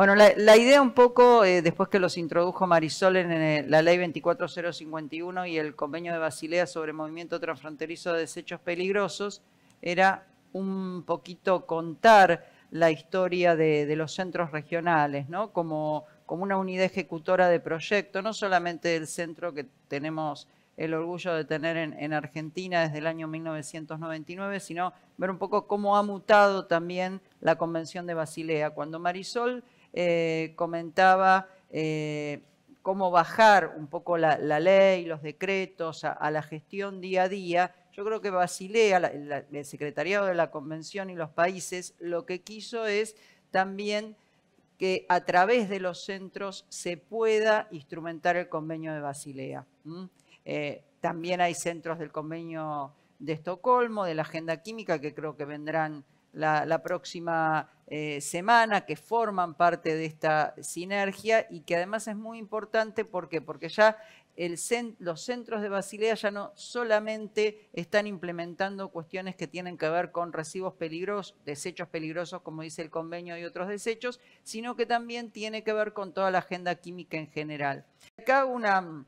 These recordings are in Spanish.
Bueno, la, idea un poco, eh, después que los introdujo Marisol en, eh, la ley 24051 y el convenio de Basilea sobre movimiento transfronterizo de desechos peligrosos, era un poquito contar la historia de, los centros regionales, ¿no? Como, una unidad ejecutora de proyecto, no solamente el centro que tenemos el orgullo de tener en, en, Argentina desde el año 1999, sino ver un poco cómo ha mutado también la Convención de Basilea. Cuando Marisol eh, comentaba eh, cómo bajar un poco la, ley, los decretos a, la gestión día a día. Yo creo que Basilea, el secretariado de la Convención y los países, lo que quiso es también que a través de los centros se pueda instrumentar el convenio de Basilea. Eh, también hay centros del convenio de Estocolmo, de la agenda química, que creo que vendrán la, la próxima eh, semana, que forman parte de esta sinergia y que además es muy importante porque ya los centros de Basilea ya no solamente están implementando cuestiones que tienen que ver con recibos peligrosos, desechos peligrosos, como dice el convenio y otros desechos, sino que también tiene que ver con toda la agenda química en general. Acá una,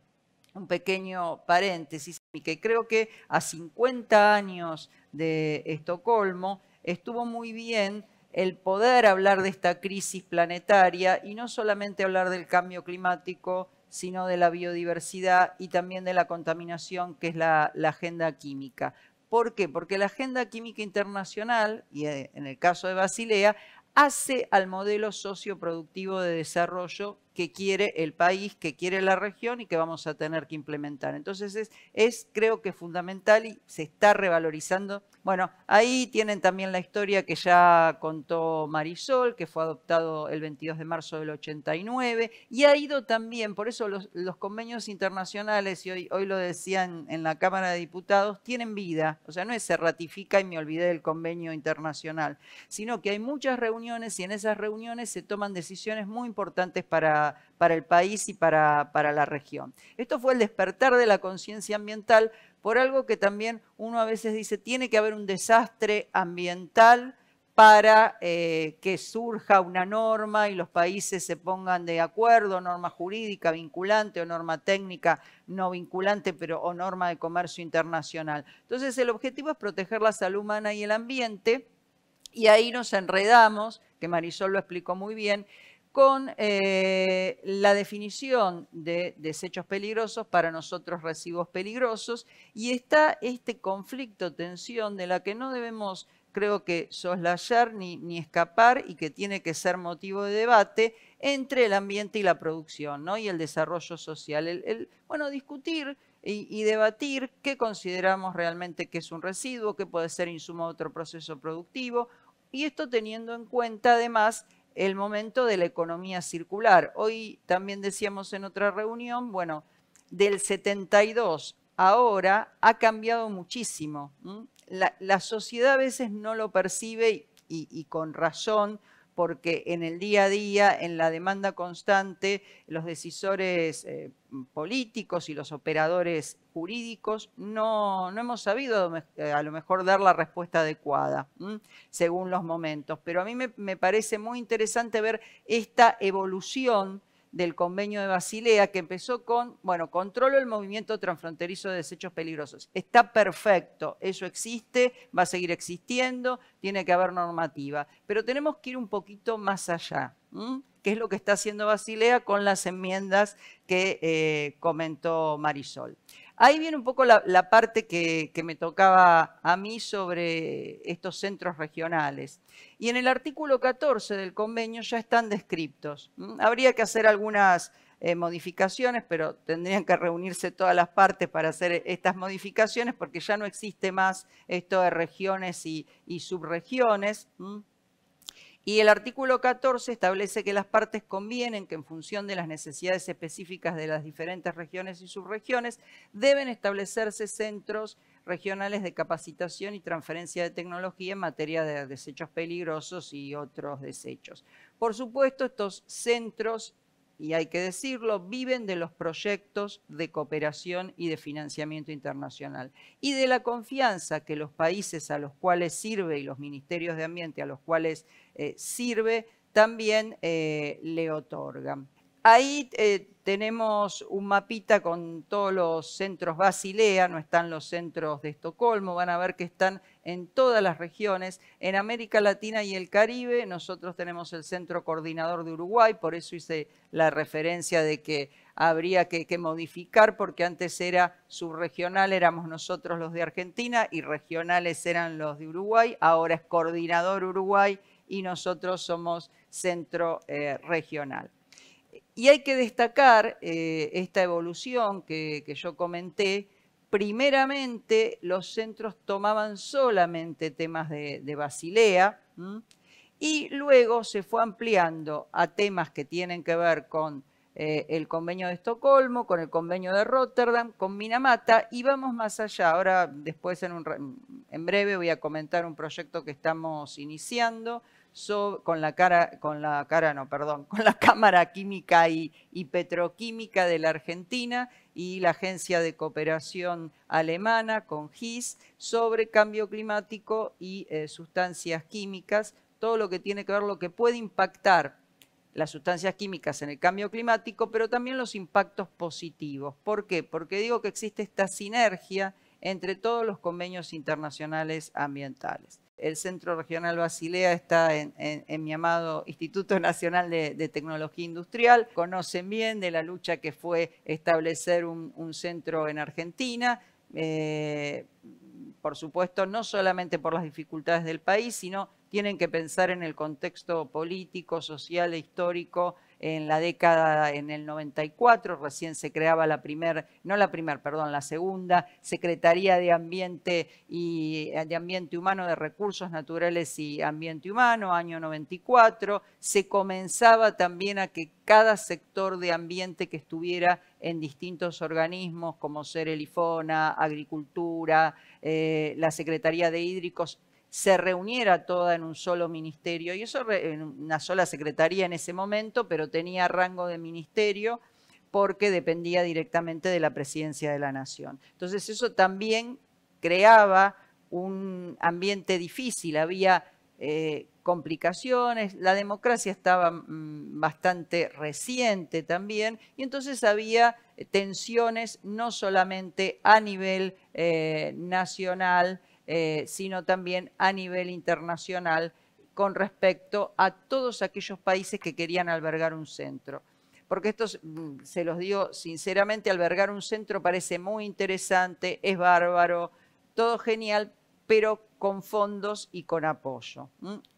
un pequeño paréntesis, que creo que a 50 años de Estocolmo estuvo muy bien el poder hablar de esta crisis planetaria y no solamente hablar del cambio climático, sino de la biodiversidad y también de la contaminación, que es la, agenda química. ¿Por qué? Porque la agenda química internacional, y eh, en el caso de Basilea, hace al modelo socioproductivo de desarrollo que quiere el país, que quiere la región y que vamos a tener que implementar. Entonces es, es creo que fundamental y se está revalorizando. Bueno, ahí tienen también la historia que ya contó Marisol, que fue adoptado el 22 de marzo del 89 y ha ido también, por eso los, convenios internacionales, y hoy, hoy lo decían en la Cámara de Diputados, tienen vida. O sea, no es se ratifica y me olvidé del convenio internacional, sino que hay muchas reuniones y en esas reuniones se toman decisiones muy importantes para para, el país y para, la región. Esto fue el despertar de la conciencia ambiental por algo que también uno a veces dice, tiene que haber un desastre ambiental para eh, que surja una norma y los países se pongan de acuerdo, norma jurídica vinculante o norma técnica no vinculante, pero o norma de comercio internacional. Entonces el objetivo es proteger la salud humana y el ambiente y ahí nos enredamos, que Marisol lo explicó muy bien, con eh, la definición de desechos peligrosos para nosotros residuos peligrosos y está este conflicto, tensión de la que no debemos creo que soslayar ni, ni escapar y que tiene que ser motivo de debate entre el ambiente y la producción y el desarrollo social. El, bueno, discutir y, debatir qué consideramos realmente que es un residuo, qué puede ser insumo a otro proceso productivo y esto teniendo en cuenta además el momento de la economía circular. Hoy también decíamos en otra reunión, bueno, del 72 ahora ha cambiado muchísimo. La, sociedad a veces no lo percibe y, y con razón porque en el día a día, en la demanda constante, los decisores eh, políticos y los operadores jurídicos no, hemos sabido eh, a lo mejor dar la respuesta adecuada según los momentos. Pero a mí me, me parece muy interesante ver esta evolución del convenio de Basilea que empezó con, bueno, controlo el movimiento transfronterizo de desechos peligrosos. Está perfecto, eso existe, va a seguir existiendo, tiene que haber normativa, pero tenemos que ir un poquito más allá, que es lo que está haciendo Basilea con las enmiendas que eh, comentó Marisol. Ahí viene un poco la, parte que, me tocaba a mí sobre estos centros regionales. Y en el artículo 14 del convenio ya están descriptos. Mm, habría que hacer algunas eh, modificaciones, pero tendrían que reunirse todas las partes para hacer estas modificaciones porque ya no existe más esto de regiones y, subregiones. Mm. Y el artículo 14 establece que las partes convienen que en función de las necesidades específicas de las diferentes regiones y subregiones deben establecerse centros regionales de capacitación y transferencia de tecnología en materia de desechos peligrosos y otros desechos. Por supuesto, estos centros y hay que decirlo, viven de los proyectos de cooperación y de financiamiento internacional y de la confianza que los países a los cuales sirve y los ministerios de ambiente a los cuales eh, sirve también eh, le otorgan. Ahí eh, tenemos un mapita con todos los centros Basilea, no están los centros de Estocolmo, van a ver que están en todas las regiones. En América Latina y el Caribe nosotros tenemos el centro coordinador de Uruguay, por eso hice la referencia de que habría que, modificar porque antes era subregional, éramos nosotros los de Argentina y regionales eran los de Uruguay, ahora es coordinador Uruguay y nosotros somos centro eh, regional. Y hay que destacar eh, esta evolución que, yo comenté. Primeramente, los centros tomaban solamente temas de, Basilea y luego se fue ampliando a temas que tienen que ver con eh, el convenio de Estocolmo, con el convenio de Rotterdam, con Minamata y vamos más allá. Ahora, después, en breve, voy a comentar un proyecto que estamos iniciando con la cara, con la cara, no, perdón, con la Cámara Química y, Petroquímica de la Argentina y la Agencia de Cooperación Alemana, con GIS, sobre cambio climático y eh, sustancias químicas, todo lo que tiene que ver lo que puede impactar las sustancias químicas en el cambio climático, pero también los impactos positivos. ¿Por qué? Porque digo que existe esta sinergia entre todos los convenios internacionales ambientales el Centro Regional Basilea está en, mi amado Instituto Nacional de, Tecnología Industrial. Conocen bien de la lucha que fue establecer un, centro en Argentina. Eh, por supuesto, no solamente por las dificultades del país, sino tienen que pensar en el contexto político, social e histórico en la década, en el 94, recién se creaba la primera no la primera perdón, la segunda Secretaría de Ambiente y eh, de Ambiente Humano, de Recursos Naturales y Ambiente Humano, año 94. Se comenzaba también a que cada sector de ambiente que estuviera en distintos organismos, como ser el IFONA, Agricultura, eh, la Secretaría de Hídricos, se reuniera toda en un solo ministerio, y eso en una sola secretaría en ese momento, pero tenía rango de ministerio porque dependía directamente de la presidencia de la nación. Entonces eso también creaba un ambiente difícil, había eh, complicaciones, la democracia estaba mm, bastante reciente también, y entonces había tensiones no solamente a nivel eh, nacional, eh, sino también a nivel internacional con respecto a todos aquellos países que querían albergar un centro. Porque esto, mm, se los digo sinceramente, albergar un centro parece muy interesante, es bárbaro, todo genial, pero con fondos y con apoyo.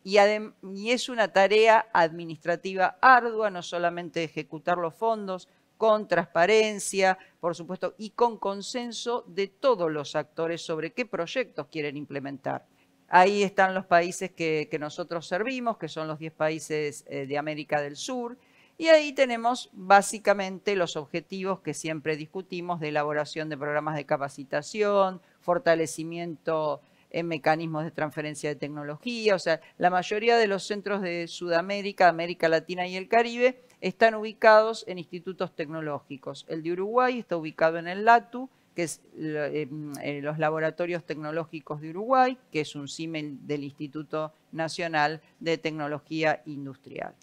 y es una tarea administrativa ardua, no solamente ejecutar los fondos, con transparencia, por supuesto, y con consenso de todos los actores sobre qué proyectos quieren implementar. Ahí están los países que, nosotros servimos, que son los 10 países eh, de América del Sur, y ahí tenemos básicamente los objetivos que siempre discutimos de elaboración de programas de capacitación, fortalecimiento en mecanismos de transferencia de tecnología. O sea, la mayoría de los centros de Sudamérica, América Latina y el Caribe están ubicados en institutos tecnológicos. El de Uruguay está ubicado en el LATU, que es em, eh, los Laboratorios Tecnológicos de Uruguay, que es un cimen del Instituto Nacional de Tecnología Industrial.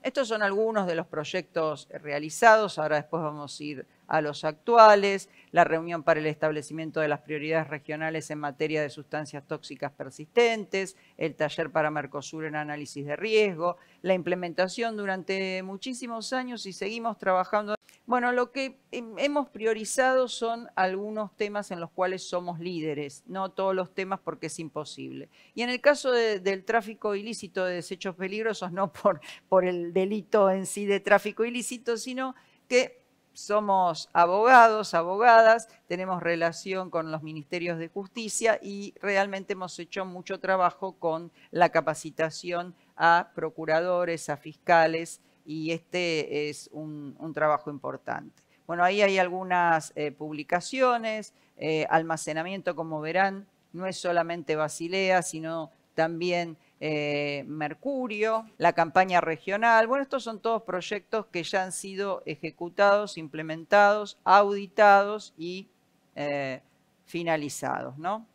Estos son algunos de los proyectos realizados, ahora después vamos a ir a los actuales, la reunión para el establecimiento de las prioridades regionales en materia de sustancias tóxicas persistentes, el taller para Mercosur en análisis de riesgo, la implementación durante muchísimos años y seguimos trabajando. Bueno, lo que hemos priorizado son algunos temas en los cuales somos líderes, no todos los temas porque es imposible. Y en el caso del tráfico ilícito de desechos peligrosos, no por, por el delito en sí de tráfico ilícito, sino que somos abogados, abogadas, tenemos relación con los ministerios de justicia y realmente hemos hecho mucho trabajo con la capacitación a procuradores, a fiscales y este es un, trabajo importante. Bueno, ahí hay algunas eh, publicaciones, eh, almacenamiento, como verán, no es solamente Basilea, sino también eh, Mercurio, la campaña regional. Bueno, estos son todos proyectos que ya han sido ejecutados, implementados, auditados y eh, finalizados. ¿no?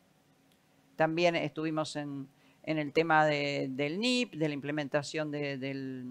También estuvimos en, el tema del NIP, de la implementación del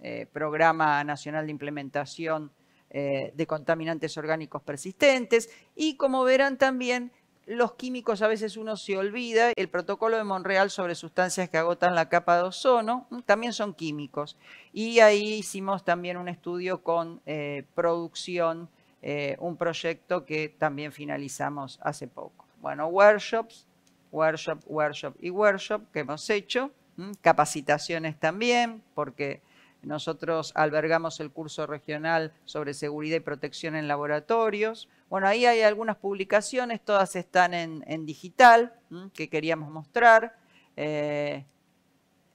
eh, Programa Nacional de Implementación de Contaminantes Orgánicos Persistentes y como verán también los químicos a veces uno se olvida, el protocolo de Monreal sobre sustancias que agotan la capa de ozono mm, también son químicos. Y ahí hicimos también un estudio con eh, producción, eh, un proyecto que también finalizamos hace poco. Bueno, workshops, workshop, workshop y workshop que hemos hecho, mm, capacitaciones también, porque... Nosotros albergamos el curso regional sobre seguridad y protección en laboratorios, bueno, ahí hay algunas publicaciones, todas están en, digital, que queríamos mostrar. Eh,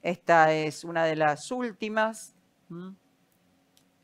esta es una de las últimas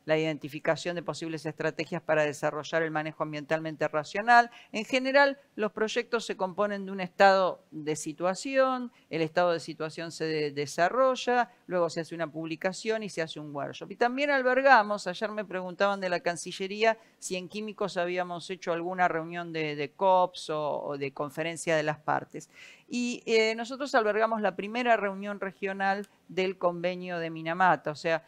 la identificación de posibles estrategias para desarrollar el manejo ambientalmente racional. En general, los proyectos se componen de un estado de situación, el estado de situación se desarrolla, luego se hace una publicación y se hace un workshop. Y también albergamos, ayer me preguntaban de la Cancillería si en Químicos habíamos hecho alguna reunión de, COPS o, de conferencia de las partes. Y eh, nosotros albergamos la primera reunión regional del convenio de Minamata, o sea,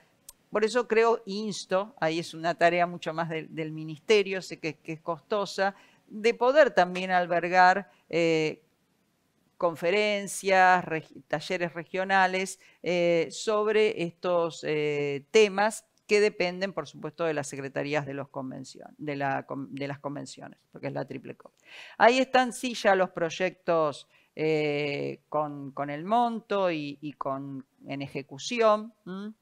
por eso creo, insto, ahí es una tarea mucho más del, ministerio, sé que, es costosa, de poder también albergar eh, conferencias, talleres regionales eh, sobre estos eh, temas que dependen, por supuesto, de las secretarías de, de las convenciones, porque es la triple COP. Ahí están sí ya los proyectos eh, con, el monto y, con, en ejecución.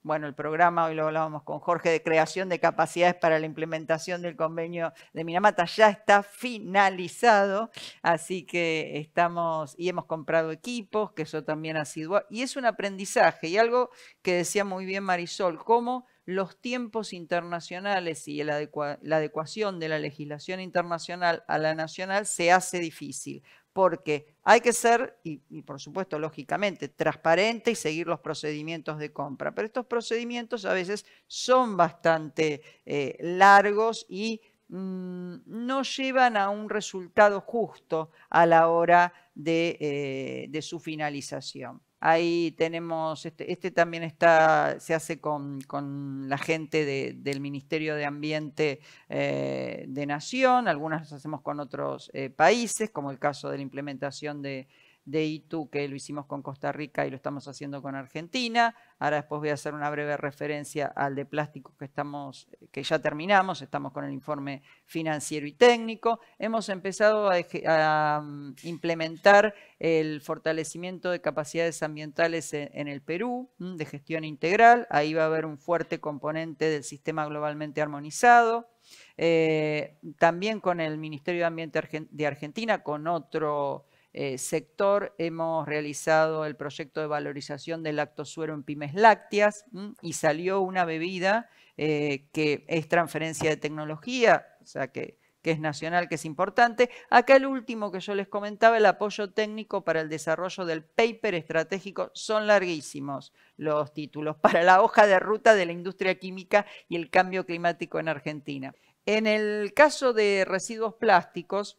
Bueno, el programa, hoy lo hablábamos con Jorge, de creación de capacidades para la implementación del convenio de Minamata, ya está finalizado, así que estamos y hemos comprado equipos, que eso también ha sido, y es un aprendizaje y algo que decía muy bien Marisol, cómo los tiempos internacionales y la adecuación de la legislación internacional a la nacional se hace difícil porque hay que ser, y, por supuesto, lógicamente, transparente y seguir los procedimientos de compra. Pero estos procedimientos a veces son bastante eh, largos y mm, no llevan a un resultado justo a la hora de eh, su finalización. Ahí tenemos, este, este, también está, se hace con, la gente del Ministerio de Ambiente eh, de Nación, algunas las hacemos con otros eh, países, como el caso de la implementación de, de ITU que lo hicimos con Costa Rica y lo estamos haciendo con Argentina. Ahora después voy a hacer una breve referencia al de plásticos que, estamos, que ya terminamos, estamos con el informe financiero y técnico. Hemos empezado a, mm, implementar el fortalecimiento de capacidades ambientales e, en, el Perú, mm, de gestión integral. Ahí va a haber un fuerte componente del sistema globalmente armonizado. Eh, también con el Ministerio de Ambiente de Argentina, con otro eh, sector hemos realizado el proyecto de valorización del lactosuero en pymes lácteas y salió una bebida eh, que es transferencia de tecnología, o sea que, que es nacional, que es importante. Acá el último que yo les comentaba, el apoyo técnico para el desarrollo del paper estratégico, son larguísimos los títulos, para la hoja de ruta de la industria química y el cambio climático en Argentina. En el caso de residuos plásticos,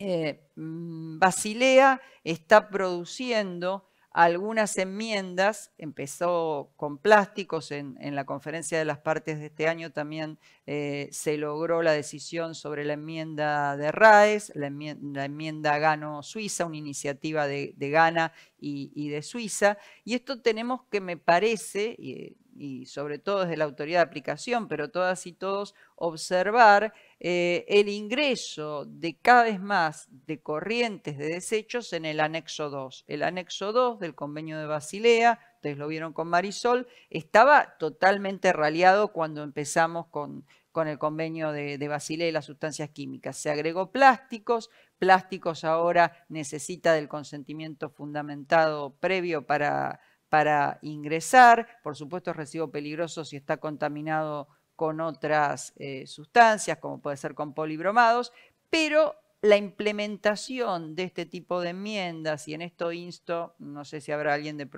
eh, mm, Basilea está produciendo algunas enmiendas, empezó con plásticos, en, la conferencia de las partes de este año también eh, se logró la decisión sobre la enmienda de RAES, la enmienda, Gano-Suiza, una iniciativa de, Gana y, de Suiza, y esto tenemos que, me parece, y, y sobre todo desde la autoridad de aplicación, pero todas y todos, observar eh, el ingreso de cada vez más de corrientes de desechos en el anexo 2. El anexo 2 del convenio de Basilea, ustedes lo vieron con Marisol, estaba totalmente raleado cuando empezamos con, el convenio de, Basilea y las sustancias químicas. Se agregó plásticos, plásticos ahora necesita del consentimiento fundamentado previo para, para ingresar, por supuesto es recibo peligroso si está contaminado con otras eh, sustancias, como puede ser con polibromados, pero la implementación de este tipo de enmiendas, y en esto insto, no sé si habrá alguien de,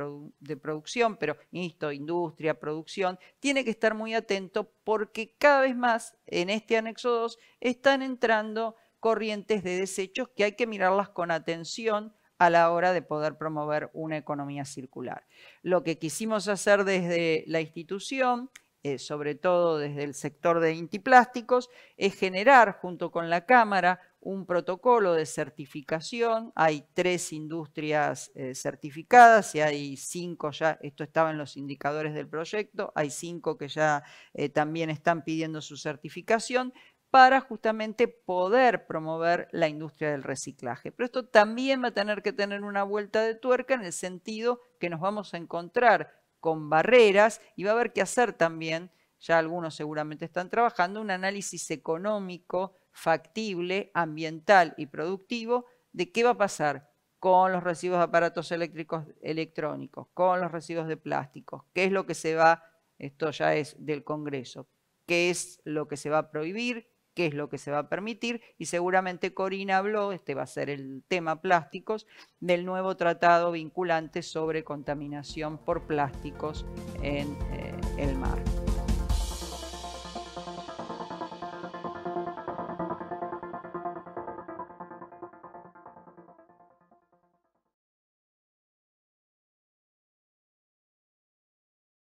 de, producción, pero insto, industria, producción, tiene que estar muy atento porque cada vez más en este anexo 2 están entrando corrientes de desechos que hay que mirarlas con atención a la hora de poder promover una economía circular. Lo que quisimos hacer desde la institución eh, sobre todo desde el sector de Intiplásticos, es generar junto con la Cámara un protocolo de certificación. Hay tres industrias eh, certificadas y hay cinco ya, esto estaba en los indicadores del proyecto, hay cinco que ya eh, también están pidiendo su certificación para justamente poder promover la industria del reciclaje. Pero esto también va a tener que tener una vuelta de tuerca en el sentido que nos vamos a encontrar con barreras y va a haber que hacer también, ya algunos seguramente están trabajando, un análisis económico, factible, ambiental y productivo de qué va a pasar con los residuos de aparatos eléctricos electrónicos, con los residuos de plásticos, qué es lo que se va, esto ya es del Congreso, qué es lo que se va a prohibir, qué es lo que se va a permitir y seguramente Corina habló, este va a ser el tema plásticos, del nuevo tratado vinculante sobre contaminación por plásticos en eh, el mar.